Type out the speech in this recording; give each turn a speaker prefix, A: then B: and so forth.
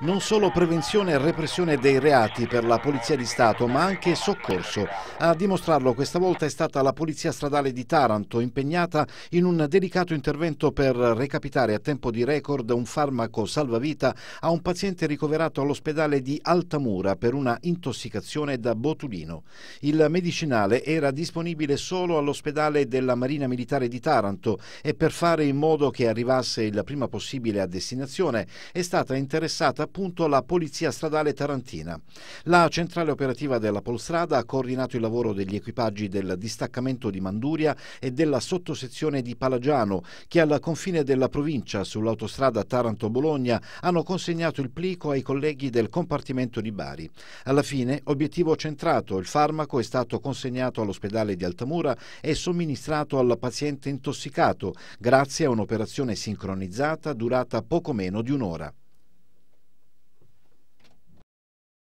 A: Non solo prevenzione e repressione dei reati per la Polizia di Stato, ma anche soccorso. A dimostrarlo questa volta è stata la Polizia Stradale di Taranto, impegnata in un delicato intervento per recapitare a tempo di record un farmaco salvavita a un paziente ricoverato all'ospedale di Altamura per una intossicazione da botulino. Il medicinale era disponibile solo all'ospedale della Marina Militare di Taranto e per fare in modo che arrivasse il prima possibile a destinazione è stata intervenuta interessata appunto la Polizia Stradale Tarantina. La centrale operativa della Polstrada ha coordinato il lavoro degli equipaggi del distaccamento di Manduria e della sottosezione di Palagiano che al confine della provincia sull'autostrada Taranto-Bologna hanno consegnato il plico ai colleghi del compartimento di Bari. Alla fine, obiettivo centrato, il farmaco è stato consegnato all'ospedale di Altamura e somministrato al paziente intossicato grazie a un'operazione sincronizzata durata poco meno di un'ora.